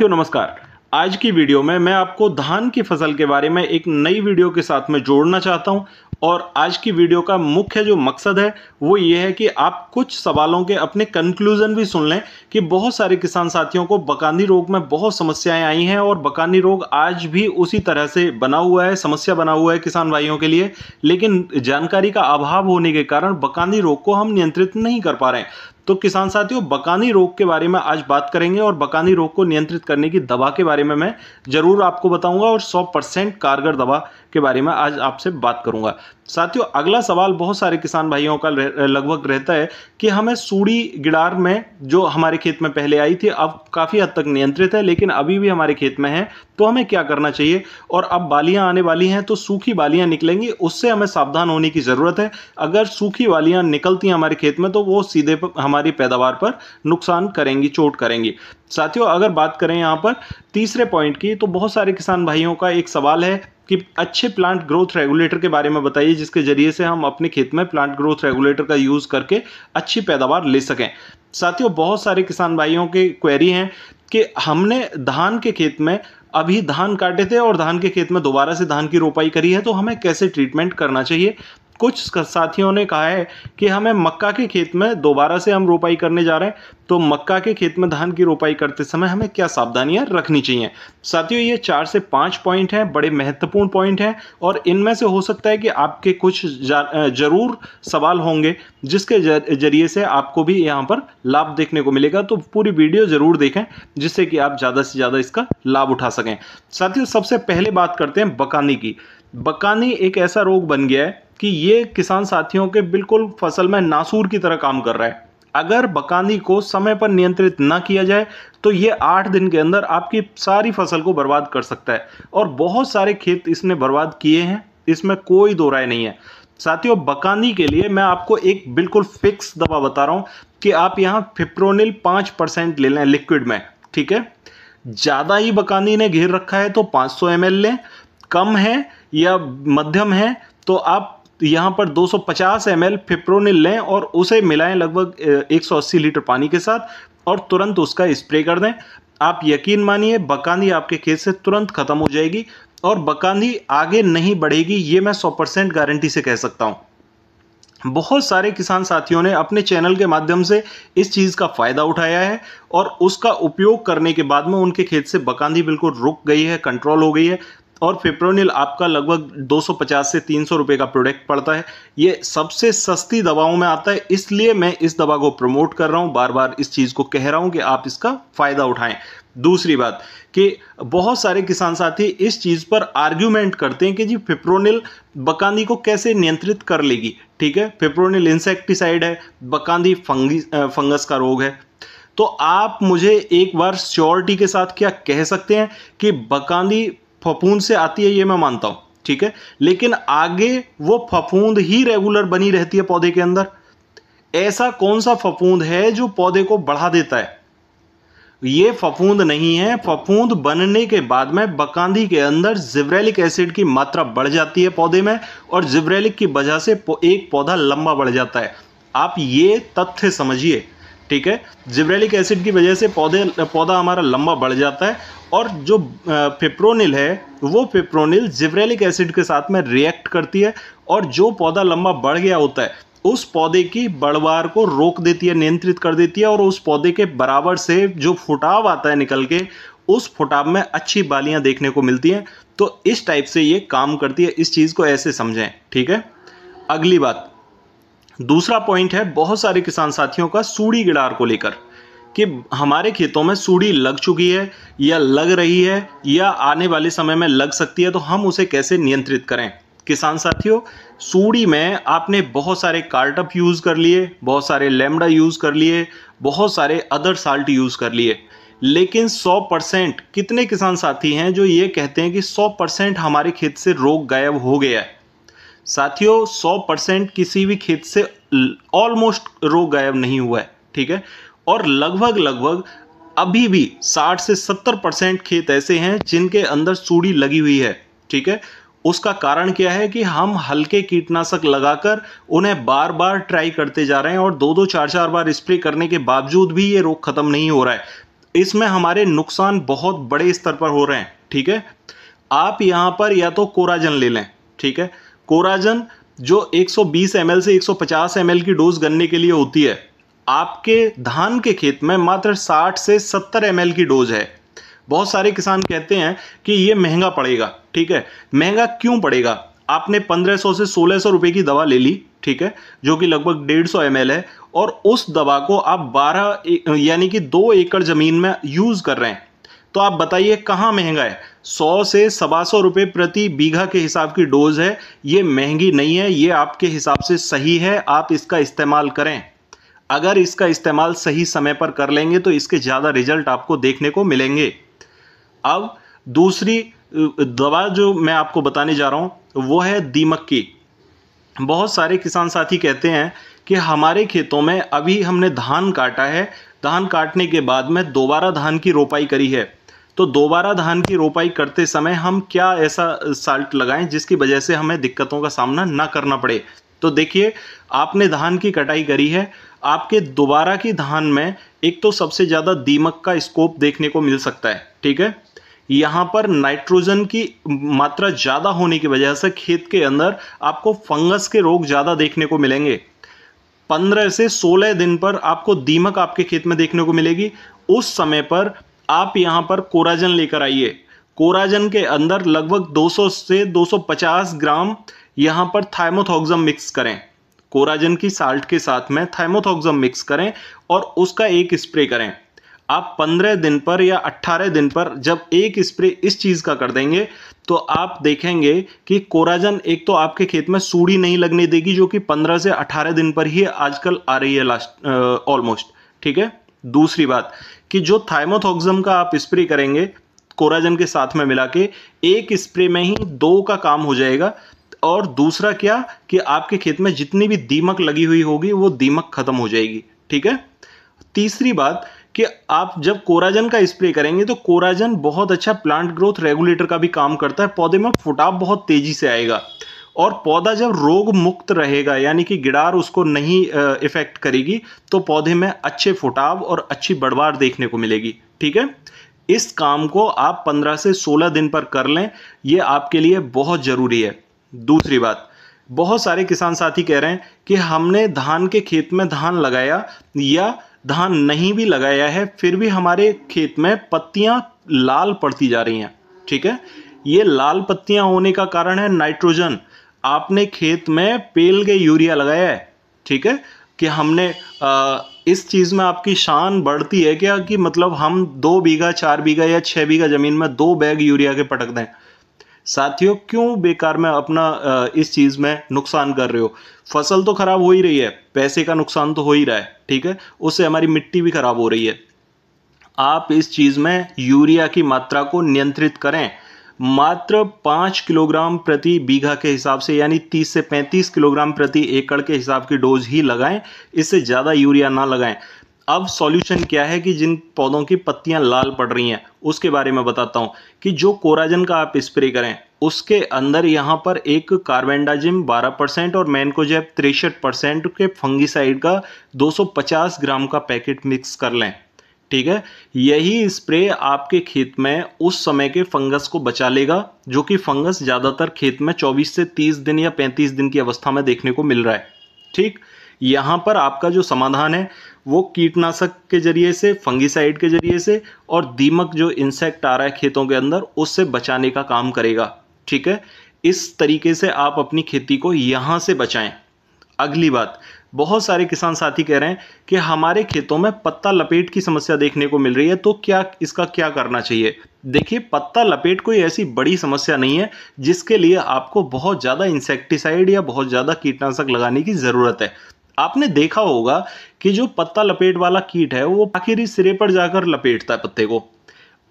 साथियों नमस्कार आज की वीडियो में मैं आपको धान की फसल के बारे में एक नई वीडियो के साथ में जोड़ना चाहता हूं और आज की वीडियो का मुख्य जो मकसद है वो ये है कि आप कुछ सवालों के अपने कंक्लूजन भी सुन लें कि बहुत सारे किसान साथियों को बकानी रोग में बहुत समस्याएं आई हैं और बकानी रोग आज भी उसी तरह से बना हुआ है समस्या बना हुआ है किसान भाइयों के लिए लेकिन जानकारी का अभाव होने के कारण बकानी रोग को हम नियंत्रित नहीं कर पा रहे हैं तो किसान साथियों बकानी रोग के बारे में आज बात करेंगे और बकानी रोग को नियंत्रित करने की दवा के बारे में मैं ज़रूर आपको बताऊंगा और 100 परसेंट कारगर दवा के बारे में आज आपसे बात करूंगा साथियों अगला सवाल बहुत सारे किसान भाइयों का लगभग रहता है कि हमें सूढ़ी गिडार में जो हमारे खेत में पहले आई थी अब काफ़ी हद तक नियंत्रित है लेकिन अभी भी हमारे खेत में है तो हमें क्या करना चाहिए और अब बालियां आने वाली हैं तो सूखी बालियां निकलेंगी उससे हमें सावधान होने की ज़रूरत है अगर सूखी बालियां निकलती हैं हमारे खेत में तो वो सीधे हमारे हमारी पैदावार पर नुकसान करेंगी चोट करेंगी साथियों अगर बात करें यहाँ पर तीसरे पॉइंट की तो बहुत सारे किसान भाइयों का एक सवाल है कि अच्छे प्लांट ग्रोथ रेगुलेटर के बारे में बताइए जिसके जरिए से हम अपने खेत में प्लांट ग्रोथ रेगुलेटर का यूज़ करके अच्छी पैदावार ले सकें साथियों बहुत सारे किसान भाइयों के क्वेरी हैं कि हमने धान के खेत में अभी धान काटे थे और धान के खेत में दोबारा से धान की रोपाई करी है तो हमें कैसे ट्रीटमेंट करना चाहिए कुछ साथियों ने कहा है कि हमें मक्का के खेत में दोबारा से हम रोपाई करने जा रहे हैं तो मक्का के खेत में धान की रोपाई करते समय हमें क्या सावधानियां रखनी चाहिए साथियों ये चार से पाँच पॉइंट हैं बड़े महत्वपूर्ण पॉइंट हैं और इनमें से हो सकता है कि आपके कुछ ज़रूर सवाल होंगे जिसके जरिए से आपको भी यहाँ पर लाभ देखने को मिलेगा तो पूरी वीडियो ज़रूर देखें जिससे कि आप ज़्यादा से ज़्यादा इसका लाभ उठा सकें साथियों सबसे पहले बात करते हैं बकानी की बकानी एक ऐसा रोग बन गया है कि ये किसान साथियों के बिल्कुल फसल में नासूर की तरह काम कर रहा है अगर बकानी को समय पर नियंत्रित ना किया जाए तो ये आठ दिन के अंदर आपकी सारी फसल को बर्बाद कर सकता है और बहुत सारे खेत इसने बर्बाद किए हैं इसमें कोई दो राय नहीं है साथियों बकानी के लिए मैं आपको एक बिल्कुल फिक्स दवा बता रहा हूँ कि आप यहाँ फिप्रोनिल पाँच परसेंट ले लें लिक्विड में ठीक है ज़्यादा ही बकानी ने घेर रखा है तो 500 सौ लें कम है या मध्यम है तो आप यहाँ पर 250 एम एल फिप्रोनिल लें और उसे मिलाएं लगभग 180 लीटर पानी के साथ और तुरंत उसका स्प्रे कर दें आप यकीन मानिए बकानी आपके खेत से तुरंत ख़त्म हो जाएगी और बकानी आगे नहीं बढ़ेगी ये मैं 100 परसेंट गारंटी से कह सकता हूँ बहुत सारे किसान साथियों ने अपने चैनल के माध्यम से इस चीज़ का फ़ायदा उठाया है और उसका उपयोग करने के बाद में उनके खेत से बकानी बिल्कुल रुक गई है कंट्रोल हो गई है और फेप्रोनिल आपका लगभग 250 से 300 रुपए का प्रोडक्ट पड़ता है ये सबसे सस्ती दवाओं में आता है इसलिए मैं इस दवा को प्रमोट कर रहा हूँ बार बार इस चीज़ को कह रहा हूँ कि आप इसका फ़ायदा उठाएं दूसरी बात कि बहुत सारे किसान साथी इस चीज़ पर आर्ग्यूमेंट करते हैं कि जी फिप्रोनिल बकानी को कैसे नियंत्रित कर लेगी ठीक है फिप्रोनिल इंसेक्टिसाइड है बकानी फंगी फंगस का रोग है तो आप मुझे एक बार श्योरिटी के साथ क्या कह सकते हैं कि बकानी फफूंद से आती है ये मैं मानता हूँ ठीक है लेकिन आगे वो फफूंद ही रेगुलर बनी रहती है पौधे के अंदर ऐसा कौन सा फफूंद है जो पौधे को बढ़ा देता है ये फफूंद नहीं है फफूंद बनने के बाद में बकांदी के अंदर जिब्रेलिक एसिड की मात्रा बढ़ जाती है पौधे में और जिब्रेलिक की वजह से एक पौधा लंबा बढ़ जाता है आप ये तथ्य समझिए ठीक है जिब्रेलिक एसिड की वजह से पौधे पौधा हमारा लंबा बढ़ जाता है और जो फिप्रोनिल है वो फिप्रोनिल जिब्रेलिक एसिड के साथ में रिएक्ट करती है और जो पौधा लंबा बढ़ गया होता है उस पौधे की बढ़वार को रोक देती है नियंत्रित कर देती है और उस पौधे के बराबर से जो फुटाव आता है निकल के उस फुटाव में अच्छी बालियां देखने को मिलती हैं तो इस टाइप से ये काम करती है इस चीज़ को ऐसे समझें ठीक है अगली बात दूसरा पॉइंट है बहुत सारे किसान साथियों का सूढ़ी गिडार को लेकर कि हमारे खेतों में सूढ़ी लग चुकी है या लग रही है या आने वाले समय में लग सकती है तो हम उसे कैसे नियंत्रित करें किसान साथियों सूढ़ी में आपने बहुत सारे कार्टअप यूज़ कर लिए बहुत सारे लेमडा यूज़ कर लिए बहुत सारे अदर साल्ट यूज़ कर लिए लेकिन 100 परसेंट कितने किसान साथी हैं जो ये कहते हैं कि 100 परसेंट हमारे खेत से रोग गायब हो गया है साथियों सौ परसेंट किसी भी खेत से ऑलमोस्ट रोग गायब नहीं हुआ है ठीक है और लगभग लगभग अभी भी 60 से 70 परसेंट खेत ऐसे हैं जिनके अंदर सूढ़ी लगी हुई है ठीक है उसका कारण क्या है कि हम हल्के कीटनाशक लगाकर उन्हें बार बार ट्राई करते जा रहे हैं और दो दो चार चार बार स्प्रे करने के बावजूद भी ये रोग खत्म नहीं हो रहा है इसमें हमारे नुकसान बहुत बड़े स्तर पर हो रहे हैं ठीक है आप यहां पर या तो कोराजन ले लें ठीक है कोराजन जो 120 सौ से 150 सौ की डोज गन्ने के लिए होती है आपके धान के खेत में मात्र 60 से 70 एम की डोज है बहुत सारे किसान कहते हैं कि ये महंगा पड़ेगा ठीक है महंगा क्यों पड़ेगा आपने 1500 से 1600 रुपए की दवा ले ली ठीक है जो कि लगभग 150 एम है और उस दवा को आप 12 यानी कि दो एकड़ ज़मीन में यूज़ कर रहे हैं तो आप बताइए कहाँ महंगा है सौ से सवा सौ रुपये प्रति बीघा के हिसाब की डोज है ये महंगी नहीं है ये आपके हिसाब से सही है आप इसका इस्तेमाल करें अगर इसका इस्तेमाल सही समय पर कर लेंगे तो इसके ज़्यादा रिजल्ट आपको देखने को मिलेंगे अब दूसरी दवा जो मैं आपको बताने जा रहा हूँ वो है दीमक की बहुत सारे किसान साथी कहते हैं कि हमारे खेतों में अभी हमने धान काटा है धान काटने के बाद में दोबारा धान की रोपाई करी है तो दोबारा धान की रोपाई करते समय हम क्या ऐसा साल्ट लगाएं जिसकी वजह से हमें दिक्कतों का सामना ना करना पड़े तो देखिए आपने धान की कटाई करी है आपके दोबारा की धान में एक तो सबसे ज़्यादा दीमक का स्कोप देखने को मिल सकता है ठीक है यहाँ पर नाइट्रोजन की मात्रा ज़्यादा होने की वजह से खेत के अंदर आपको फंगस के रोग ज़्यादा देखने को मिलेंगे पंद्रह से सोलह दिन पर आपको दीमक आपके खेत में देखने को मिलेगी उस समय पर आप यहाँ पर कोराजन लेकर आइए कोराजन के अंदर लगभग 200 से 250 ग्राम यहाँ पर थायमोथॉक्सम मिक्स करें कोराजन की साल्ट के साथ में थायमोथॉक्सम मिक्स करें और उसका एक स्प्रे करें आप 15 दिन पर या 18 दिन पर जब एक स्प्रे इस चीज़ का कर देंगे तो आप देखेंगे कि कोराजन एक तो आपके खेत में सूढ़ी नहीं लगने देगी जो कि 15 से 18 दिन पर ही आजकल आ रही है लास्ट ऑलमोस्ट ठीक है दूसरी बात कि जो थाइमोथोक्सम का आप स्प्रे करेंगे कोराजन के साथ में मिला के एक स्प्रे में ही दो का काम हो जाएगा और दूसरा क्या कि आपके खेत में जितनी भी दीमक लगी हुई होगी वो दीमक ख़त्म हो जाएगी ठीक है तीसरी बात कि आप जब कोराजन का स्प्रे करेंगे तो कोराजन बहुत अच्छा प्लांट ग्रोथ रेगुलेटर का भी काम करता है पौधे में फुटाव बहुत तेज़ी से आएगा और पौधा जब रोग मुक्त रहेगा यानी कि गिडार उसको नहीं इफेक्ट करेगी तो पौधे में अच्छे फुटाव और अच्छी बढ़वार देखने को मिलेगी ठीक है इस काम को आप 15 से 16 दिन पर कर लें ये आपके लिए बहुत ज़रूरी है दूसरी बात बहुत सारे किसान साथी कह रहे हैं कि हमने धान के खेत में धान लगाया या धान नहीं भी लगाया है फिर भी हमारे खेत में पत्तियां लाल पड़ती जा रही हैं ठीक है ये लाल पत्तियां होने का कारण है नाइट्रोजन आपने खेत में पेल के यूरिया लगाया है ठीक है कि हमने आ, इस चीज़ में आपकी शान बढ़ती है क्या कि मतलब हम दो बीघा चार बीघा या छः बीघा ज़मीन में दो बैग यूरिया के पटक दें साथियों क्यों बेकार में अपना इस चीज़ में नुकसान कर रहे हो फसल तो ख़राब हो ही रही है पैसे का नुकसान तो हो ही रहा है ठीक है उससे हमारी मिट्टी भी ख़राब हो रही है आप इस चीज़ में यूरिया की मात्रा को नियंत्रित करें मात्र पाँच किलोग्राम प्रति बीघा के हिसाब से यानी तीस से पैंतीस किलोग्राम प्रति एकड़ के हिसाब की डोज ही लगाएं इससे ज़्यादा यूरिया ना लगाएं अब सॉल्यूशन क्या है कि जिन पौधों की पत्तियां लाल पड़ रही हैं उसके बारे में बताता हूं कि जो कोराजन का आप स्प्रे करें उसके अंदर यहां पर एक कार्बेंडाजिम 12 परसेंट और मैनकोजेब तिरसठ परसेंट के फंगिसाइड का 250 ग्राम का पैकेट मिक्स कर लें ठीक है यही स्प्रे आपके खेत में उस समय के फंगस को बचा लेगा जो कि फंगस ज़्यादातर खेत में 24 से 30 दिन या 35 दिन की अवस्था में देखने को मिल रहा है ठीक यहाँ पर आपका जो समाधान है वो कीटनाशक के जरिए से फंगिसाइड के जरिए से और दीमक जो इंसेक्ट आ रहा है खेतों के अंदर उससे बचाने का काम करेगा ठीक है इस तरीके से आप अपनी खेती को यहाँ से बचाएं अगली बात बहुत सारे किसान साथी कह रहे हैं कि हमारे खेतों में पत्ता लपेट की समस्या देखने को मिल रही है तो क्या इसका क्या करना चाहिए देखिए पत्ता लपेट कोई ऐसी बड़ी समस्या नहीं है जिसके लिए आपको बहुत ज़्यादा इंसेक्टिसाइड या बहुत ज़्यादा कीटनाशक लगाने की ज़रूरत है आपने देखा होगा कि जो पत्ता लपेट वाला कीट है वो आखिर सिरे पर जाकर लपेटता है पत्ते को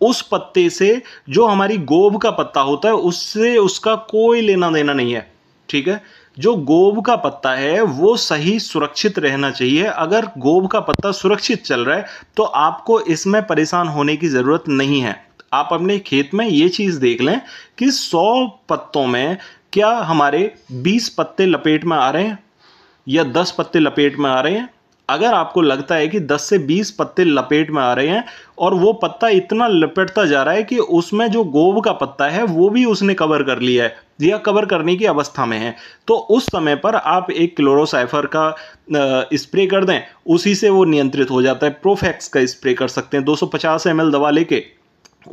उस पत्ते से जो हमारी गोब का पत्ता होता है उससे उसका कोई लेना देना नहीं है ठीक है जो गोब का पत्ता है वो सही सुरक्षित रहना चाहिए अगर गोब का पत्ता सुरक्षित चल रहा है तो आपको इसमें परेशान होने की ज़रूरत नहीं है आप अपने खेत में ये चीज़ देख लें कि 100 पत्तों में क्या हमारे 20 पत्ते लपेट में आ रहे हैं या 10 पत्ते लपेट में आ रहे हैं अगर आपको लगता है कि 10 से 20 पत्ते लपेट में आ रहे हैं और वो पत्ता इतना लपेटता जा रहा है कि उसमें जो गोब का पत्ता है वो भी उसने कवर कर लिया है या कवर करने की अवस्था में है तो उस समय पर आप एक क्लोरोसाइफर का स्प्रे कर दें उसी से वो नियंत्रित हो जाता है प्रोफेक्स का स्प्रे कर सकते हैं दो सौ दवा लेके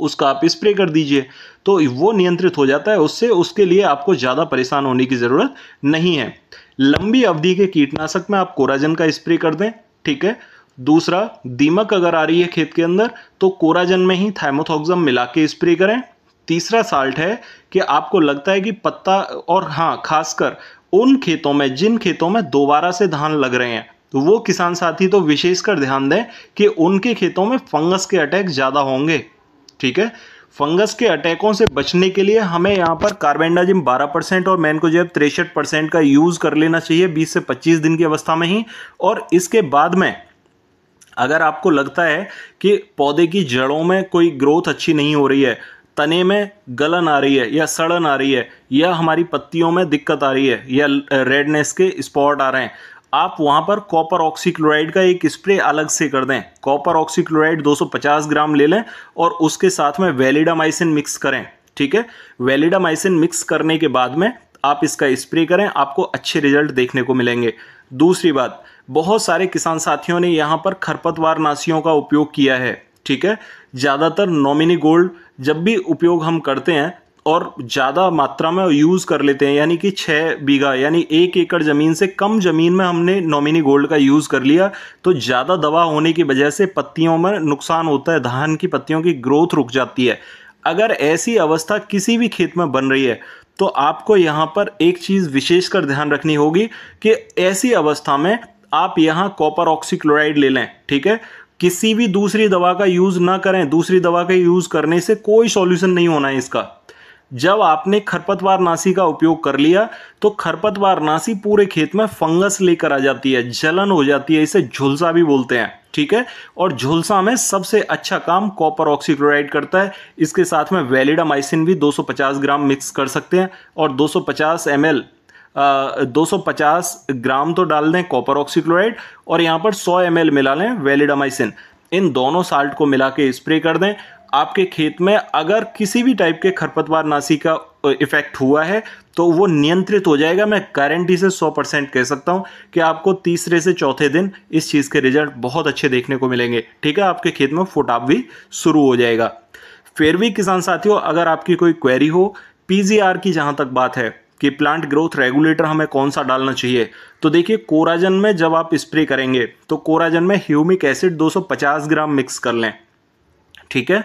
उसका आप स्प्रे कर दीजिए तो वो नियंत्रित हो जाता है उससे उसके लिए आपको ज़्यादा परेशान होने की ज़रूरत नहीं है लंबी अवधि के कीटनाशक में आप कोराजन का स्प्रे कर दें ठीक है दूसरा दीमक अगर आ रही है खेत के अंदर तो कोराजन में ही थायमोथॉक्सम मिला के स्प्रे करें तीसरा साल्ट है कि आपको लगता है कि पत्ता और हाँ खासकर उन खेतों में जिन खेतों में दोबारा से धान लग रहे हैं तो वो किसान साथी तो विशेषकर ध्यान दें कि उनके खेतों में फंगस के अटैक ज़्यादा होंगे ठीक है फंगस के अटैकों से बचने के लिए हमें यहाँ पर कार्बेंडाजिम 12 परसेंट और मैनकोजेब तिरसठ परसेंट का यूज़ कर लेना चाहिए 20 से 25 दिन की अवस्था में ही और इसके बाद में अगर आपको लगता है कि पौधे की जड़ों में कोई ग्रोथ अच्छी नहीं हो रही है तने में गलन आ रही है या सड़न आ रही है या हमारी पत्तियों में दिक्कत आ रही है या रेडनेस के स्पॉट आ रहे हैं आप वहाँ पर कॉपर ऑक्सीक्लोराइड का एक स्प्रे अलग से कर दें कॉपर ऑक्सीक्लोराइड 250 ग्राम ले लें और उसके साथ में वेलिडामाइसिन मिक्स करें ठीक है वेलिडामाइसिन मिक्स करने के बाद में आप इसका स्प्रे करें आपको अच्छे रिजल्ट देखने को मिलेंगे दूसरी बात बहुत सारे किसान साथियों ने यहाँ पर खरपतवार नाशियों का उपयोग किया है ठीक है ज़्यादातर नॉमिनी गोल्ड जब भी उपयोग हम करते हैं और ज़्यादा मात्रा में यूज़ कर लेते हैं यानी कि छः बीघा यानी एक एकड़ ज़मीन से कम ज़मीन में हमने नॉमिनी गोल्ड का यूज़ कर लिया तो ज़्यादा दवा होने की वजह से पत्तियों में नुकसान होता है धान की पत्तियों की ग्रोथ रुक जाती है अगर ऐसी अवस्था किसी भी खेत में बन रही है तो आपको यहाँ पर एक चीज़ विशेष कर ध्यान रखनी होगी कि ऐसी अवस्था में आप यहाँ कॉपर ऑक्सीक्लोराइड ले लें ठीक है किसी भी दूसरी दवा का यूज़ ना करें दूसरी दवा का यूज़ करने से कोई सॉल्यूशन नहीं होना है इसका जब आपने खरपतवार नासी का उपयोग कर लिया तो खरपतवार नासी पूरे खेत में फंगस लेकर आ जाती है जलन हो जाती है इसे झुलसा भी बोलते हैं ठीक है और झुलसा में सबसे अच्छा काम कॉपर ऑक्सीक्लोराइड करता है इसके साथ में वेलिडामाइसिन भी 250 ग्राम मिक्स कर सकते हैं और 250 ml दो सौ पचास ग्राम तो डाल दें कॉपर ऑक्सीक्लोराइड और यहाँ पर सौ एम मिला लें वेलिडामाइसिन इन दोनों साल्ट को मिला के स्प्रे कर दें आपके खेत में अगर किसी भी टाइप के खरपतवार नाशी का इफेक्ट हुआ है तो वो नियंत्रित हो जाएगा मैं गारंटी से 100 परसेंट कह सकता हूँ कि आपको तीसरे से चौथे दिन इस चीज़ के रिजल्ट बहुत अच्छे देखने को मिलेंगे ठीक है आपके खेत में फुटाप भी शुरू हो जाएगा फिर भी किसान साथियों अगर आपकी कोई क्वेरी हो पी की जहाँ तक बात है कि प्लांट ग्रोथ रेगुलेटर हमें कौन सा डालना चाहिए तो देखिए कोराजन में जब आप स्प्रे करेंगे तो कोराजन में ह्यूमिक एसिड 250 ग्राम मिक्स कर लें ठीक है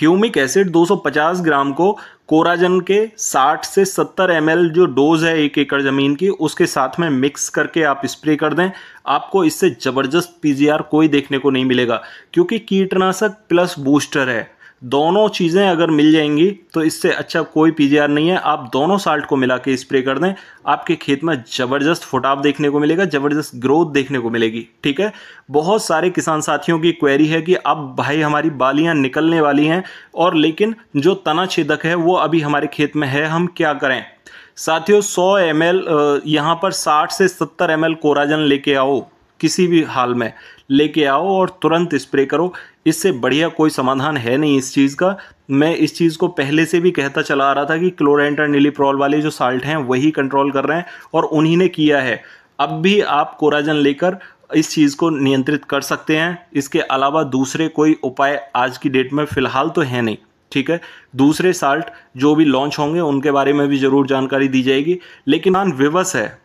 ह्यूमिक एसिड 250 ग्राम को कोराजन के 60 से 70 एम जो डोज है एक एकड़ ज़मीन की उसके साथ में मिक्स करके आप स्प्रे कर दें आपको इससे ज़बरदस्त पीजीआर कोई देखने को नहीं मिलेगा क्योंकि कीटनाशक प्लस बूस्टर है दोनों चीज़ें अगर मिल जाएंगी तो इससे अच्छा कोई पीजीआर नहीं है आप दोनों साल्ट को मिला के स्प्रे कर दें आपके खेत में ज़बरदस्त फुटाव देखने को मिलेगा ज़बरदस्त ग्रोथ देखने को मिलेगी ठीक है बहुत सारे किसान साथियों की क्वेरी है कि अब भाई हमारी बालियाँ निकलने वाली हैं और लेकिन जो तना छेदक है वो अभी हमारे खेत में है हम क्या करें साथियों सौ एम एल यहाँ पर साठ से सत्तर एम एल कोराजन लेके आओ किसी भी हाल में लेके आओ और तुरंत स्प्रे करो इससे बढ़िया कोई समाधान है नहीं इस चीज़ का मैं इस चीज़ को पहले से भी कहता चला आ रहा था कि क्लोरेंट और नीलीप्रॉल वाले जो साल्ट हैं वही कंट्रोल कर रहे हैं और उन्हीं ने किया है अब भी आप कोराजन लेकर इस चीज़ को नियंत्रित कर सकते हैं इसके अलावा दूसरे कोई उपाय आज की डेट में फ़िलहाल तो है नहीं ठीक है दूसरे साल्ट जो भी लॉन्च होंगे उनके बारे में भी ज़रूर जानकारी दी जाएगी लेकिन विवश है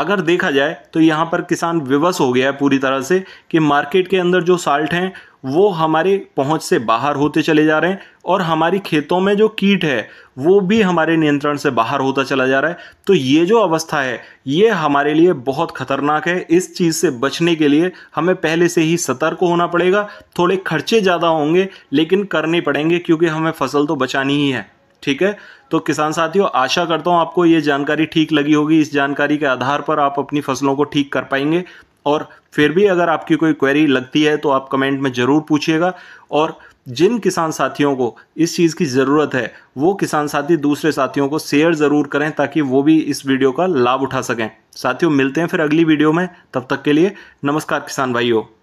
अगर देखा जाए तो यहाँ पर किसान विवश हो गया है पूरी तरह से कि मार्केट के अंदर जो साल्ट हैं वो हमारे पहुँच से बाहर होते चले जा रहे हैं और हमारी खेतों में जो कीट है वो भी हमारे नियंत्रण से बाहर होता चला जा रहा है तो ये जो अवस्था है ये हमारे लिए बहुत खतरनाक है इस चीज़ से बचने के लिए हमें पहले से ही सतर्क होना पड़ेगा थोड़े खर्चे ज़्यादा होंगे लेकिन करने पड़ेंगे क्योंकि हमें फसल तो बचानी ही है ठीक है तो किसान साथियों आशा करता हूँ आपको ये जानकारी ठीक लगी होगी इस जानकारी के आधार पर आप अपनी फसलों को ठीक कर पाएंगे और फिर भी अगर आपकी कोई क्वेरी लगती है तो आप कमेंट में ज़रूर पूछिएगा और जिन किसान साथियों को इस चीज़ की ज़रूरत है वो किसान साथी दूसरे साथियों को शेयर ज़रूर करें ताकि वो भी इस वीडियो का लाभ उठा सकें साथियों मिलते हैं फिर अगली वीडियो में तब तक के लिए नमस्कार किसान भाइयों